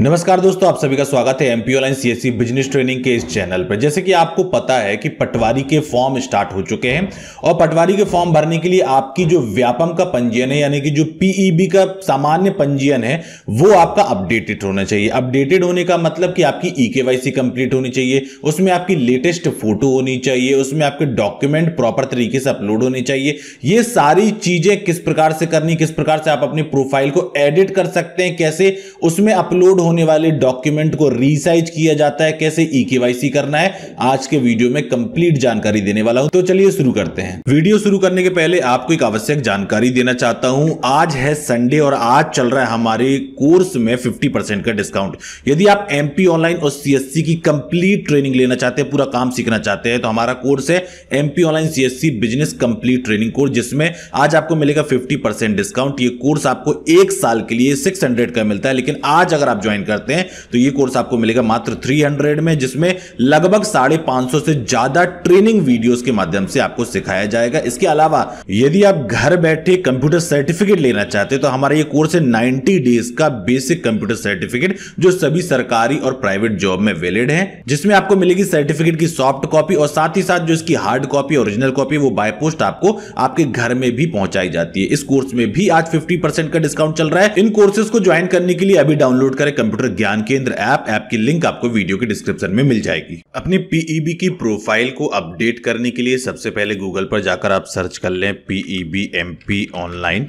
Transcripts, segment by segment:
नमस्कार दोस्तों आप सभी का स्वागत है MP online CSC business training के इस चैनल पर जैसे कि आपको पता है कि पटवारी के फॉर्म स्टार्ट हो चुके हैं और पटवारी के फॉर्म भरने के लिए आपकी जो व्यापम का पंजीयन है यानी कि जो पीईबी e का सामान्य पंजीयन है वो आपका अपडेटेड होना चाहिए अपडेटेड होने का मतलब कि आपकी ई e कंप्लीट होनी चाहिए उसमें आपकी लेटेस्ट फोटो होनी चाहिए उसमें आपके डॉक्यूमेंट प्रॉपर तरीके से अपलोड होने चाहिए ये सारी चीजें किस प्रकार से करनी किस प्रकार से आप अपनी प्रोफाइल को एडिट कर सकते हैं कैसे उसमें अपलोड होने वाले डॉक्यूमेंट को रिसाइज किया जाता है कैसे ई e करना है आज के वीडियो में कंप्लीट जानकारी देने वाला हूं तो चलिए शुरू करते हैं वीडियो शुरू करने के पहले आपको एक आवश्यक जानकारी देना चाहता हूं आज है संडे और आज चल रहा है हमारे कोर्स में फिफ्टी का डिस्काउंट यदि आप एमपी ऑनलाइन और सी की कंप्लीट ट्रेनिंग लेना चाहते हैं पूरा काम सीखना चाहते हैं तो हमारा कोर्स है MP online C business complete training course जिसमें आज आपको मिलेगा फिफ्टी परसेंट डिस्काउंट ये कोर्स आपको एक साल के लिए 600 का मिलता है लेकिन आज अगर आप ज्वाइन ज्वाइन करते हैं तो ये कोर्स आपको मिलेगा मात्र 300 में जिसमें लगभग साढ़े पांच से ज्यादा ट्रेनिंग वीडियोस के माध्यम से आपको सिखाया जाएगा इसके अलावा यदि आप घर बैठे कंप्यूटर सर्टिफिकेट लेना चाहते हैं तो हमारा ये कोर्स है 90 डेज का बेसिक कंप्यूटर सर्टिफिकेट जो सभी सरकारी और प्राइवेट जॉब में वेलिड है जिसमें आपको मिलेगी सर्टिफिकेट की सॉफ्ट कॉपी और साथ ही साथ जो इसकी हार्ड कॉपी ओरिजिनल कॉपी वो बाय पोस्ट आपको आपके घर में भी पहुंचाई जाती है इस कोर्स में भी आज फिफ्टी का डिस्काउंट चल रहा है इन कोर्सेज को ज्वाइन करने के लिए अभी डाउनलोड करें कंप्यूटर ज्ञान केंद्र ऐप ऐप की लिंक आपको वीडियो के डिस्क्रिप्शन में मिल जाएगी अपनी पीईबी e की प्रोफाइल को अपडेट करने के लिए सबसे पहले गूगल पर जाकर आप सर्च कर लें पीईबी एमपी ऑनलाइन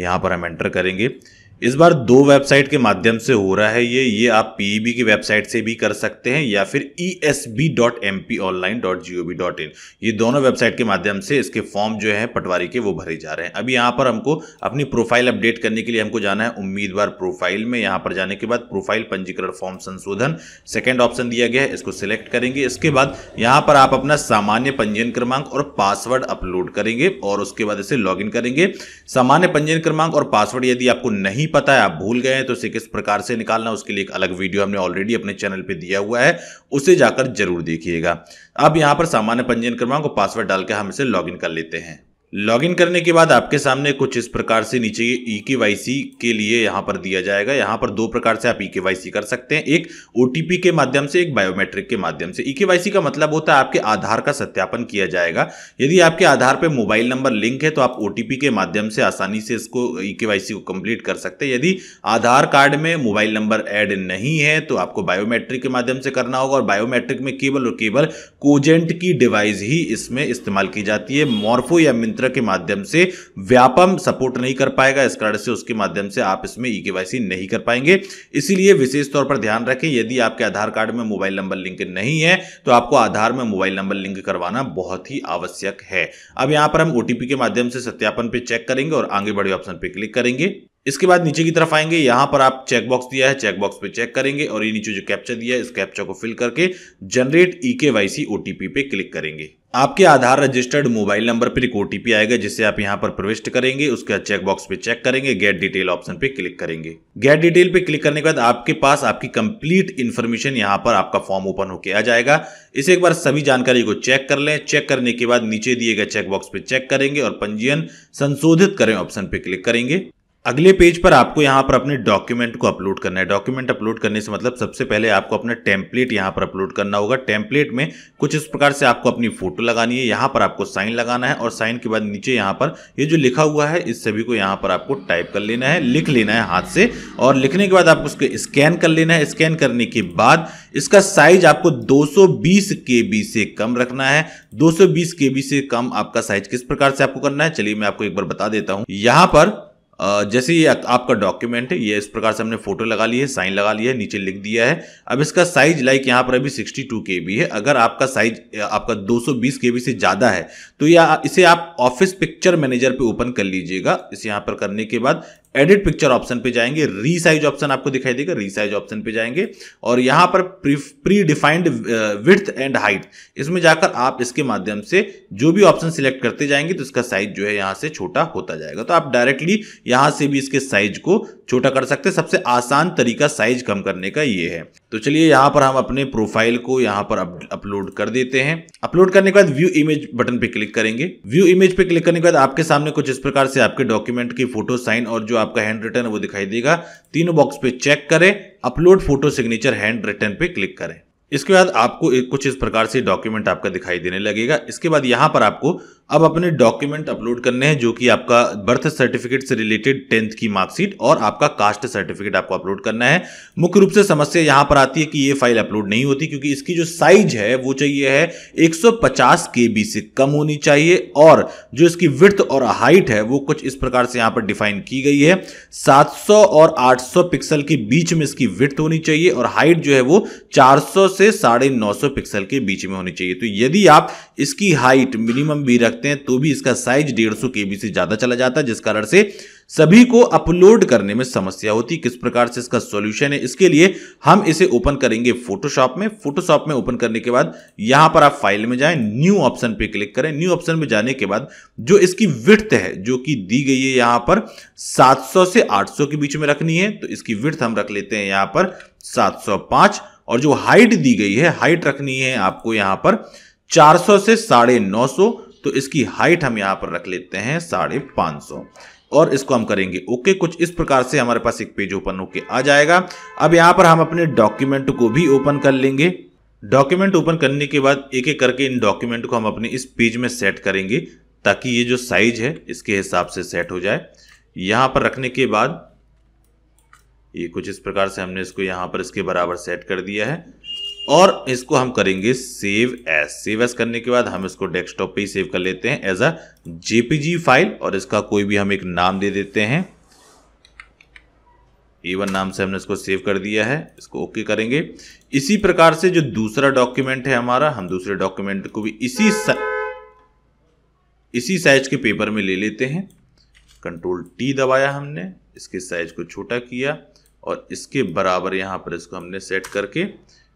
यहाँ पर हम एंटर करेंगे इस बार दो वेबसाइट के माध्यम से हो रहा है ये ये आप पीईबी e की वेबसाइट से भी कर सकते हैं या फिर E S B dot M P online dot G O dot in ये दोनों वेबसाइट के माध्यम से इसके फॉर्म जो है पटवारी के वो भरे जा रहे हैं अभी यहाँ पर हमको अपनी प्रोफाइल अपडेट करने के लिए हमको जाना है उम्मीदवार प्रोफाइल में यहाँ पर जाने के बाद प्रोफाइल पंजीकरण फॉर्म संशोधन सेकेंड ऑप्शन दिया गया है इसको सिलेक्ट करेंगे इसके बाद यहाँ पर आप अपना सामान्य पंजीयन क्रमांक और पासवर्ड अपलोड करेंगे और उसके बाद इसे लॉग करेंगे सामान्य पंजीयन क्रमांक और पासवर्ड यदि आपको नहीं नहीं पता है आप भूल गए हैं तो उसे किस प्रकार से निकालना उसके लिए एक अलग वीडियो हमने ऑलरेडी अपने चैनल पर दिया हुआ है उसे जाकर जरूर देखिएगा अब यहाँ पर सामान्य पंजीयन क्रमांक और पासवर्ड डालकर हम इसे लॉग कर लेते हैं लॉगिन करने के बाद आपके सामने कुछ इस प्रकार से नीचे ई के वाई सी के लिए यहाँ पर दिया जाएगा यहाँ पर दो प्रकार से आप ई के वाई सी कर सकते हैं एक ओ के माध्यम से एक बायोमेट्रिक के माध्यम से ई के वाई सी का मतलब होता है आपके आधार का सत्यापन किया जाएगा यदि आपके आधार पर मोबाइल नंबर लिंक है तो आप ओ के माध्यम से आसानी से इसको ई के वाई सी को कंप्लीट कर सकते हैं यदि आधार कार्ड में मोबाइल नंबर एड नहीं है तो आपको बायोमेट्रिक के माध्यम से करना होगा और बायोमेट्रिक में केवल और केवल कोजेंट की डिवाइस ही इसमें इस्तेमाल की जाती है मॉर्फो या मिंत्र मित्र के माध्यम से व्यापम सपोर्ट नहीं कर पाएगा इस कारण से उसके माध्यम से आप इसमें ई e के नहीं कर पाएंगे इसीलिए विशेष तौर पर ध्यान रखें यदि आपके आधार कार्ड में मोबाइल नंबर लिंक नहीं है तो आपको आधार में मोबाइल नंबर लिंक करवाना बहुत ही आवश्यक है अब यहां पर हम ओटीपी के माध्यम से सत्यापन पे चेक करेंगे और आगे बड़े ऑप्शन पे क्लिक करेंगे इसके बाद नीचे की तरफ आएंगे यहां पर आप चेकबॉक्स दिया है चेकबॉक्स पे चेक करेंगे और ये नीचे जो कैप्चा दिया है इस कैप्चा को फिल करके generate E K Y C OTP पे क्लिक करेंगे आपके आधार रजिस्टर्ड मोबाइल नंबर पर एक ओटीपी आएगा जिसे आप यहां पर प्रविष्ट करेंगे उसके बाद चेकबॉक्स पे चेक करेंगे गेट डिटेल ऑप्शन पे क्लिक करेंगे गेट डिटेल पे क्लिक करने के बाद आपके पास आपकी कंप्लीट इन्फॉर्मेशन यहां पर आपका फॉर्म ओपन होके आ जाएगा इसे एक बार सभी जानकारी को चेक कर लें चेक करने के बाद नीचे दिए गए चेकबॉक्स पे चेक करेंगे और पंजीयन संशोधित करें ऑप्शन पे क्लिक करेंगे अगले पेज पर आपको यहाँ पर अपने डॉक्यूमेंट को अपलोड करना है डॉक्यूमेंट अपलोड करने से मतलब सबसे पहले आपको अपना टेम्पलेट यहाँ पर अपलोड करना होगा टेम्पलेट में कुछ इस प्रकार से आपको अपनी फोटो लगानी है यहाँ पर आपको साइन लगाना है और साइन के बाद नीचे यहाँ पर ये यह जो लिखा हुआ है इस सभी को यहाँ पर आपको टाइप कर लेना है लिख लेना है हाथ से और लिखने के बाद आपको उसको स्कैन कर लेना है स्कैन करने के बाद इसका साइज आपको के बी से कम रखना है के बी से कम आपका साइज किस प्रकार से आपको करना है चलिए मैं आपको एक बार बता देता हूँ यहाँ पर जैसे ये आपका डॉक्यूमेंट है ये इस प्रकार से हमने फोटो लगा ली है साइन लगा लिया है नीचे लिख दिया है अब इसका साइज लाइक यहाँ पर अभी 62 के है अगर आपका साइज आपका 220 के से ज़्यादा है तो या इसे आप ऑफिस पिक्चर मैनेजर पे ओपन कर लीजिएगा इसे यहाँ पर करने के बाद एडिट पिक्चर ऑप्शन पे जाएंगे रीसाइज ऑप्शन आपको दिखाई देगा रीसाइज ऑप्शन पे जाएंगे और यहाँ पर predefined width and height इसमें जाकर आप इसके माध्यम से जो भी ऑप्शन सिलेक्ट करते जाएंगे तो इसका साइज जो है यहां से छोटा होता जाएगा तो आप डायरेक्टली यहां से भी इसके साइज को छोटा कर सकते हैं सबसे आसान तरीका साइज कम करने का ये है तो चलिए यहाँ पर हम अपने प्रोफाइल को यहाँ पर अपलोड कर देते हैं अपलोड करने के बाद व्यू इमेज बटन पे क्लिक करेंगे व्यू इमेज पे क्लिक करने के बाद आपके सामने कुछ इस प्रकार से आपके डॉक्यूमेंट की फोटो साइन और जो आपका हैंड रिटर्न वो दिखाई देगा तीनों बॉक्स पे चेक करें upload photo signature handwritten पे क्लिक करें इसके बाद आपको कुछ इस प्रकार से डॉक्यूमेंट आपका दिखाई देने लगेगा इसके बाद यहां पर आपको अब अपने डॉक्यूमेंट अपलोड करने हैं जो कि आपका बर्थ सर्टिफिकेट से रिलेटेड टेंथ की मार्कशीट और आपका कास्ट सर्टिफिकेट आपको अपलोड करना है मुख्य रूप से समस्या यहां पर आती है कि ये फाइल अपलोड नहीं होती क्योंकि इसकी जो साइज है वो चाहिए है 150 केबी से कम होनी चाहिए और जो इसकी विर्थ और हाइट है वो कुछ इस प्रकार से यहाँ पर डिफाइन की गई है सात और आठ पिक्सल के बीच में इसकी विर्थ होनी चाहिए और हाइट जो है वो चार से साढ़े पिक्सल के बीच में होनी चाहिए तो यदि आप इसकी हाइट मिनिमम भी रख रखते हैं तो भी इसका साइज डेढ़ सौ से ज्यादा चला जाता है जिस कारण से सभी को अपलोड करने में समस्या होती किस प्रकार से इसका सॉल्यूशन है इसके लिए हम इसे ओपन करेंगे फोटोशॉप में फोटोशॉप में ओपन करने के बाद यहां पर आप फाइल में जाएं न्यू ऑप्शन पे क्लिक करें न्यू ऑप्शन में जाने के बाद जो इसकी विर्थ है जो कि दी गई है यहां पर 700 से 800 के बीच में रखनी है तो इसकी विर्थ हम रख लेते हैं यहां पर सात और जो हाइट दी गई है हाइट रखनी है आपको यहां पर चार से साढ़े तो इसकी हाइट हम यहाँ पर रख लेते हैं साढ़े पाँच सौ और इसको हम करेंगे ओके कुछ इस प्रकार से हमारे पास एक पेज ओपन होके आ जाएगा अब यहाँ पर हम अपने डॉक्यूमेंट को भी ओपन कर लेंगे डॉक्यूमेंट ओपन करने के बाद एक एक करके इन डॉक्यूमेंट को हम अपने इस पेज में सेट करेंगे ताकि ये जो साइज है इसके हिसाब से सेट हो जाए यहाँ पर रखने के बाद ये कुछ इस प्रकार से हमने इसको यहाँ पर इसके बराबर सेट कर दिया है और इसको हम करेंगे सेव एस सेव एस करने के बाद हम इसको डेस्कटॉप पे ही सेव कर लेते हैं एज अ जेपीजी फाइल और इसका कोई भी हम एक नाम दे देते हैं एवन नाम से हमने इसको सेव कर दिया है इसको ओके okay करेंगे इसी प्रकार से जो दूसरा डॉक्यूमेंट है हमारा हम दूसरे डॉक्यूमेंट को भी इसी सा, इसी साइज के पेपर में ले लेते हैं कंट्रोल टी दबाया हमने इसके साइज को छोटा किया और इसके बराबर यहां पर इसको हमने सेट करके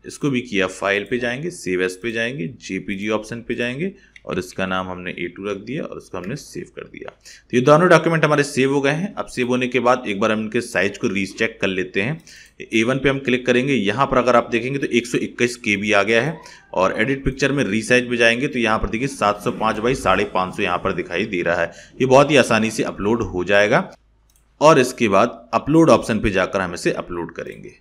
इसको भी किया फाइल पे जाएंगे सेव एस पे जाएंगे जेपीजी ऑप्शन पे जाएंगे और इसका नाम हमने ए टू रख दिया और इसको हमने सेव कर दिया तो ये दोनों डॉक्यूमेंट हमारे सेव हो गए हैं अब सेव होने के बाद एक बार हम इनके साइज को रीचेक कर लेते हैं ए वन पे हम क्लिक करेंगे यहाँ पर अगर आप देखेंगे तो 121 बी आ गया है और एडिट पिक्चर में रीसाइज पे जाएंगे तो यहाँ पर देखिए 705 बाई साढ़े पाँच यहाँ पर दिखाई दे रहा है ये बहुत ही आसानी से अपलोड हो जाएगा और इसके बाद अपलोड ऑप्शन पर जाकर हम इसे अपलोड करेंगे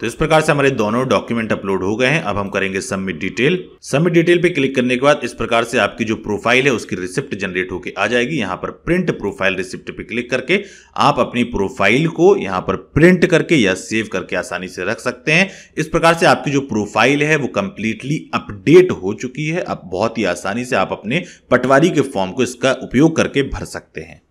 तो इस प्रकार से हमारे दोनों डॉक्यूमेंट अपलोड हो गए हैं अब हम करेंगे सबमिट डिटेल सबमिट डिटेल पे क्लिक करने के बाद इस प्रकार से आपकी जो प्रोफाइल है उसकी रिसिप्ट जनरेट होकर आ जाएगी यहाँ पर प्रिंट प्रोफाइल रिसिप्ट पे क्लिक करके आप अपनी प्रोफाइल को यहाँ पर प्रिंट करके या सेव करके आसानी से रख सकते हैं इस प्रकार से आपकी जो प्रोफाइल है वो कंप्लीटली अपडेट हो चुकी है अब बहुत ही आसानी से आप अपने पटवारी के फॉर्म को इसका उपयोग करके भर सकते हैं